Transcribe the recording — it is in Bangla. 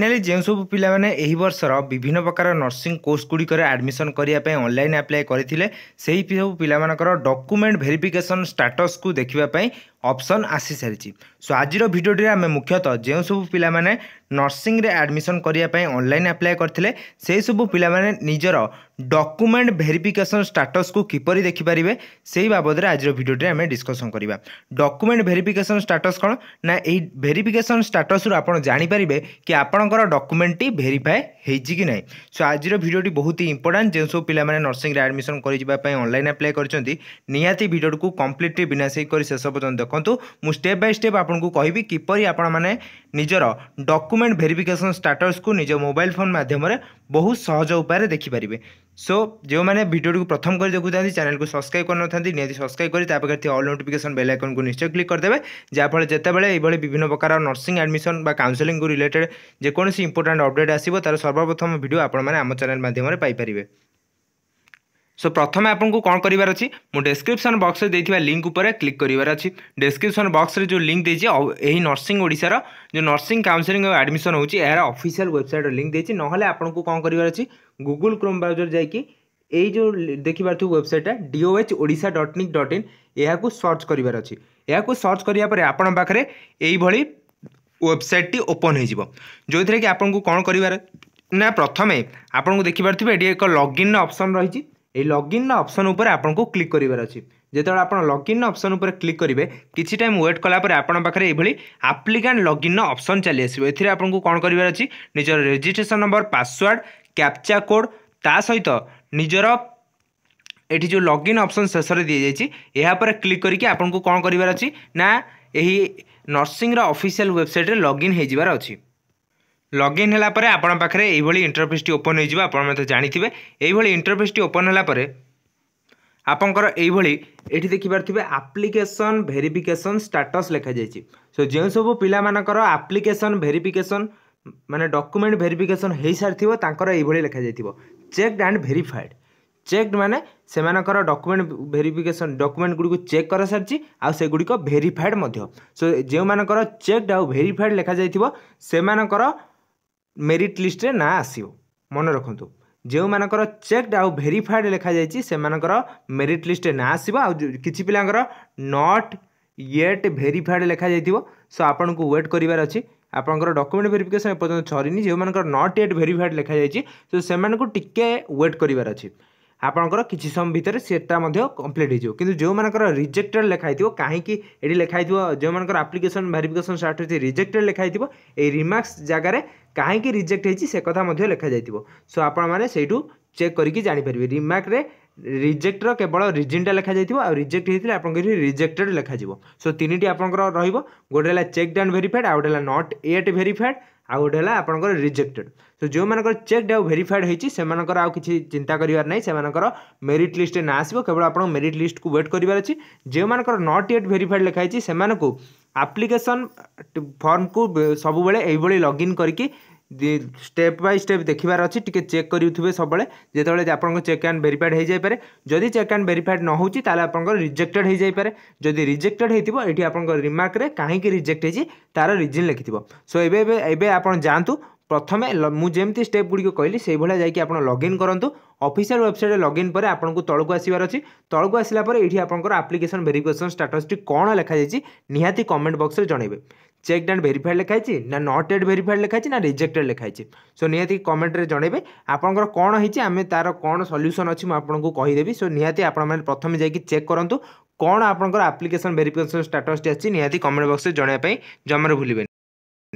ଫାଇନାଲି ଯେଉଁ ସବୁ ପିଲାମାନେ ଏହି ବର୍ଷର ବିଭିନ୍ନ ପ୍ରକାର ନର୍ସିଂ କୋର୍ସଗୁଡ଼ିକରେ ଆଡ଼ମିସନ୍ କରିବା ପାଇଁ ଅନଲାଇନ୍ ଆପ୍ଲାଏ କରିଥିଲେ ସେହି ସବୁ ପିଲାମାନଙ୍କର ଡକୁମେଣ୍ଟ ଭେରିଫିକେସନ୍ ଷ୍ଟାଟସ୍କୁ ଦେଖିବା ପାଇଁ ଅପସନ୍ ଆସିସାରିଛି ସୋ ଆଜିର ଭିଡ଼ିଓଟିରେ ଆମେ ମୁଖ୍ୟତଃ ଯେଉଁ ସବୁ ପିଲାମାନେ ନର୍ସିଂରେ ଆଡ଼ମିସନ୍ କରିବା ପାଇଁ ଅନଲାଇନ୍ ଆପ୍ଲାଏ କରିଥିଲେ ସେହିସବୁ ପିଲାମାନେ ନିଜର ଡକୁମେଣ୍ଟ ଭେରିଫିକେସନ୍ ଷ୍ଟାଟସ୍କୁ କିପରି ଦେଖିପାରିବେ ସେହି ବାବଦରେ ଆଜିର ଭିଡ଼ିଓଟିରେ ଆମେ ଡିସ୍କସନ୍ କରିବା ଡକୁମେଣ୍ଟ ଭେରିଫିକେସନ୍ ଷ୍ଟାଟସ୍ କ'ଣ ନା ଏହି ଭେରିଫିକେସନ୍ ଷ୍ଟାଟସ୍ରୁ ଆପଣ ଜାଣିପାରିବେ କି ଆପଣଙ୍କର ଡକୁମେଣ୍ଟଟି ଭେରିଫାଏ ହେଇଛି କି ନାହିଁ ସୋ ଆଜିର ଭିଡ଼ିଓଟି ବହୁତ ହି ଇମ୍ପୋର୍ଟାଣ୍ଟ ଯେଉଁସବୁ ପିଲାମାନେ ନର୍ସିଂରେ ଆଡ଼ମିସନ୍ କରିଯିବା ପାଇଁ ଅନଲାଇନ୍ ଆପ୍ଲାଏ କରିଛନ୍ତି ନିହାତି ଭିଡ଼ିଓଟିକୁ କମ୍ପ୍ଲିଟଲି ବିନାଶ କରି ଶେଷ ପର୍ଯ୍ୟନ୍ତ ଦେଖନ୍ତୁ ମୁଁ ଷ୍ଟେପ୍ ବାଇ ଷ୍ଟେପ୍ ଆପଣଙ୍କୁ କହିବି କିପରି ଆପଣମାନେ ନିଜର ଡକୁମେଣ୍ଟ ଭେରିଫିକେସନ୍ ଷ୍ଟାଟସ୍କୁ ନିଜ ମୋବାଇଲ୍ ଫୋନ୍ ମାଧ୍ୟମରେ ବହୁତ ସହଜ ଉପାୟରେ ଦେଖିପାରିବେ ସୋ ଯେଉଁମାନେ ଭିଡ଼ିଓଟିକୁ ପ୍ରଥମ କରି ଦେଖୁଥାନ୍ତି ଚ୍ୟାନେଲକୁ ସବସ୍କ୍ରାଇବ୍ କରିନଥାନ୍ତି ନିହାତି ସବସ୍କ୍ରାଇବ୍ କରି ତା ପାଖରେ ଥିବା ଅଲ୍ ନୋଟିଫିକେସନ୍ ବେଲ୍ ଆଇକନ୍କୁ ନିଶ୍ଚୟ କ୍ଲିକ୍ କରିଦେବେ ଯାହାଫଳରେ ଯେତେବେଳେ ଏଭଳି ବିଭିନ୍ନ ପ୍ରକାର ନର୍ସିଂ ଆଡ଼ମିସନ୍ ବା କାଉନ୍ସେଲିଂକୁ ରିଲେଟେଡ଼୍ ଯେକୌଣସି ଇମ୍ପୋର୍ଟାଣ୍ଟ ଅପଡ଼େଟ୍ ଆସିବ ତା'ର ସର୍ବପ୍ରଥମ ଭିଡ଼ିଓ ଆପଣମାନେ ଆମ ଚ୍ୟାନେଲ୍ ମାଧ୍ୟମରେ ପାଇପାରିବେ সো প্রথমে আপনার কম করবার অছি মু ডেসক্রিপশন বক্সে দিয়ে লিঙ্ক উপরে ক্লিক করবার অছি ডেসক্রিপশন বক্সরে যে লিঙ্ক দিয়েছি এই নর্সিং ওড়শার যে নর্সিং কাউন্সেলিং আডমিশন হচ্ছে এর অফিসিয়াল ওয়েবসাইটর লিঙ্ক দিয়েছি নহলে আপনার কম করবার অছি গুগল ক্রোম ব্রাউজর যাই এই যে দেখিপার ওয়েবসাইটটা D O H Odisha dot NIC dot in এখন সর্চ করবার অছি এখন সর্চ করা পরে আপনার পাখে এইভাবে ওয়েবসাইটটি ওপন হয়ে যে আপনার কম করবার না প্রথমে আপনার দেখিপার এটি এক লগইন অপসন রয়েছে এই লগଇନ୍ର ଅପସନ୍ ଉପରେ ଆପଣଙ୍କୁ କ୍ଲିକ୍ କରିବାର ଅଛି ଯେତେବେଳେ ଆପଣ ଲଗ୍ଇନ୍ର ଅପସନ୍ ଉପରେ କ୍ଲିକ୍ କରିବେ କିଛି ଟାଇମ୍ ୱେଟ୍ କଲାପରେ ଆପଣଙ୍କ ପାଖରେ ଏଇଭଳି ଆପ୍ଲିକାଣ୍ଟ ଲଗ୍ଇନ୍ର ଅପସନ୍ ଚାଲିଆସିବ ଏଥିରେ ଆପଣଙ୍କୁ କ'ଣ କରିବାର ଅଛି ନିଜର registration number password captcha code ତା ସହିତ ନିଜର ଏଠି ଯେଉଁ ଲଗ୍ଇନ୍ ଅପସନ୍ ଶେଷରେ ଦିଆଯାଇଛି ଏହା ଉପରେ କ୍ଲିକ୍ କରିକି ଆପଣଙ୍କୁ କ'ଣ କରିବାର ଅଛି ନା ଏହି ନର୍ସିଂର ଅଫିସିଆଲ୍ ୱେବସାଇଟ୍ରେ ଲଗ୍ଇନ୍ ହୋଇଯିବାର ଅଛି লগইନ୍ ହେଲା ପରେ ଆପଣ ପାଖରେ ଏଇଭଳି ଇଣ୍ଟରଫେସ୍ଟି ଓପନ୍ ହୋଇଯିବ ଆପଣ ମଧ୍ୟ ଜାଣିଥିବେ ଏଇଭଳି ଇଣ୍ଟରଫେସ୍ଟି ଓପନ୍ ହେଲା ପରେ ଆପଣଙ୍କର ଏଇଭଳି ଏଠି ଦେଖିପାରୁଥିବେ ଆପ୍ଲିକେସନ୍ ଭେରିଫିକେସନ୍ ଷ୍ଟାଟସ୍ ଲେଖାଯାଇଛି ସୋ ଯେଉଁସବୁ ପିଲାମାନଙ୍କର ଆପ୍ଲିକେସନ୍ ଭେରିଫିକେସନ୍ ମାନେ ଡକୁମେଣ୍ଟ ଭେରିଫିକେସନ୍ ହୋଇସାରିଥିବ ତାଙ୍କର ଏଇଭଳି ଲେଖାଯାଇଥିବ ଚେକ୍ଡ ଆଣ୍ଡ ଭେରିଫାଏଡ଼୍ ଚେକ୍ଡ ମାନେ ସେମାନଙ୍କର ଡକୁମେଣ୍ଟ ଭେରିଫିକେସନ୍ ଡକୁମେଣ୍ଟ ଗୁଡ଼ିକୁ ଚେକ୍ କରାସାରିଛି ଆଉ ସେଗୁଡ଼ିକ ଭେରିଫାଏଡ଼୍ ମଧ୍ୟ ସୋ ଯେଉଁମାନଙ୍କର ଚେକ୍ଡ ଆଉ ଭେରିଫାଏଡ଼୍ ଲେଖାଯାଇଥିବ ସେମାନଙ୍କର ମେରିଟ୍ ଲିଷ୍ଟରେ ନାଁ ଆସିବ ମନେ ରଖନ୍ତୁ ଯେଉଁମାନଙ୍କର ଚେକ୍ଡ ଆଉ ଭେରିଫାଏଡ଼୍ ଲେଖାଯାଇଛି ସେମାନଙ୍କର ମେରିଟ୍ ଲିଷ୍ଟରେ ନାଁ ଆସିବ ଆଉ କିଛି ପିଲାଙ୍କର ନଟ୍ ୟେଟ୍ ଭେରିଫାଏଡ଼୍ ଲେଖାଯାଇଥିବ ସୋ ଆପଣଙ୍କୁ ୱେଟ୍ କରିବାର ଅଛି ଆପଣଙ୍କର ଡକୁମେଣ୍ଟ ଭେରିଫିକେସନ୍ ଏପର୍ଯ୍ୟନ୍ତ ସରିନି ଯେଉଁମାନଙ୍କର ନଟ୍ ୟେଟ୍ ଭେରିଫାଏଡ଼୍ ଲେଖାଯାଇଛି ତ ସେମାନଙ୍କୁ ଟିକେ ୱେଟ୍ କରିବାର ଅଛି ଆପଣଙ୍କର କିଛି ସମୟ ଭିତରେ ସେଟା ମଧ୍ୟ କମ୍ପ୍ଲିଟ୍ ହେଇଯିବ କିନ୍ତୁ ଯେଉଁମାନଙ୍କର ରିଜେକ୍ଟେଡ୍ ଲେଖା ହେଇଥିବ କାହିଁକି ଏଠି ଲେଖା ହେଇଥିବ ଯେଉଁମାନଙ୍କର ଆପ୍ଲିକେସନ୍ ଭେରିଫିକେସନ୍ ଷ୍ଟାର୍ଟ ହୋଇଛି ରିଜେକ୍ଟେଡ୍ ଲେଖା ହେଇଥିବ ଏଇ ରିମାର୍କସ୍ ଜାଗାରେ କାହିଁକି ରିଜେକ୍ଟ ହେଇଛି ସେ କଥା ମଧ୍ୟ ଲେଖାଯାଇଥିବ ସୋ ଆପଣମାନେ ସେଇଠୁ ଚେକ୍ କରିକି ଜାଣିପାରିବେ ରିମାର୍କରେ ରିଜେକ୍ଟର କେବଳ ରିଜିନ୍ଟା ଲେଖାଯାଇଥିବ ଆଉ ରିଜେକ୍ଟ ହେଇଥିଲେ ଆପଣଙ୍କ ଏଠି ରିଜେକ୍ଟେଡ୍ ଲେଖାଯିବ ସୋ ତିନିଟି ଆପଣଙ୍କର ରହିବ ଗୋଟେ ହେଲା ଚେକ୍ ଆଣ୍ଡ ଭେରିଫାଏଡ଼୍ ଆଉ ଗୋଟେ ହେଲା ନଟ୍ ଏଟ୍ ଭେରିଫାଏଡ଼୍ ଆଉ ଗୋଟେ ହେଲା ଆପଣଙ୍କର ରିଜେକ୍ଟେଡ଼ ତ ଯେଉଁମାନଙ୍କର ଚେକ୍ଡ ଆଉ ଭେରିଫାଏଡ଼୍ ହେଇଛି ସେମାନଙ୍କର ଆଉ କିଛି ଚିନ୍ତା କରିବାର ନାହିଁ ସେମାନଙ୍କର ମେରିଟ୍ ଲିଷ୍ଟରେ ନାଁ ଆସିବ କେବଳ ଆପଣଙ୍କ ମେରିଟ୍ ଲିଷ୍ଟକୁ ୱେଟ୍ କରିବାର ଅଛି ଯେଉଁମାନଙ୍କର ନଟ୍ ୟେଟ୍ ଭେରିଫାଏଡ଼୍ ଲେଖା ହେଇଛି ସେମାନଙ୍କୁ ଆପ୍ଲିକେସନ୍ ଫର୍ମକୁ ସବୁବେଳେ ଏଇଭଳି ଲଗ୍ଇନ୍ କରିକି স্টেপ বাই স্টেপ দেখার অছি টিকি চেক করুথে সবুলে যেতবে আপনার চেক আন্ড ভেরিফাইড হয়ে যাইপরে যদি চেক আন্ড ভেরিফাইড নহচ্ছে তাহলে আপনার রিজেক্টেড হয়ে যাইপরে যদি রিজেক্টেড হয়েছিল এটি আপনার রিমার্করে কাহিকি রিজেক্ট হয়েছে তার রিজিন লিখিথিব সো এবে এবে এবে আপনার যাতে প্রথমে মু যেমি স্টেপ গুড়ি কহিলি সেইভাবে যাই আপনার লগ ইন করতু অফিসিয়াল ওয়েবসাইট লগ ইন পরে আপনার তলক আসবার অছি তলক আসলা পরে এটি আপনার আপ্লিকেসন ভেরিফিকেসন স্টাটসটি কোণ লেখা যাই নিহতি কমেন্ট বক্সরে জনাইবে চেকড অ্যান্ড ভেরিফাইড লেখা হয়েছে না নট এড ভেরিফাইড লেখা হয়েছে না রিজেক্টেড লেখা হয়েছে সো নিহতি কমেন্টরে জনাইবে আপনার কোণ হয়েছে আমি তার কোণ সଲ୍ୟୁସନ୍ ଅଛି ମୁଁ ଆପଣଙ୍କୁ କହିଦେବି ସୋ ନିହାତି ଆପଣମାନେ ପ୍ରଥମେ ଯାଇକି ଚେକ୍ କରନ୍ତୁ କ'ଣ ଆପଣଙ୍କର ଆପ୍ଲିକେସନ୍ ଭେରିଫିକେସନ୍ ଷ୍ଟାଟସ୍ଟି ଆସିଛି ନିହାତି କମେଣ୍ଟ ବକ୍ସରେ ଜଣାଇବା ପାଇଁ ଜମାରୁ ଭୁଲିବେନି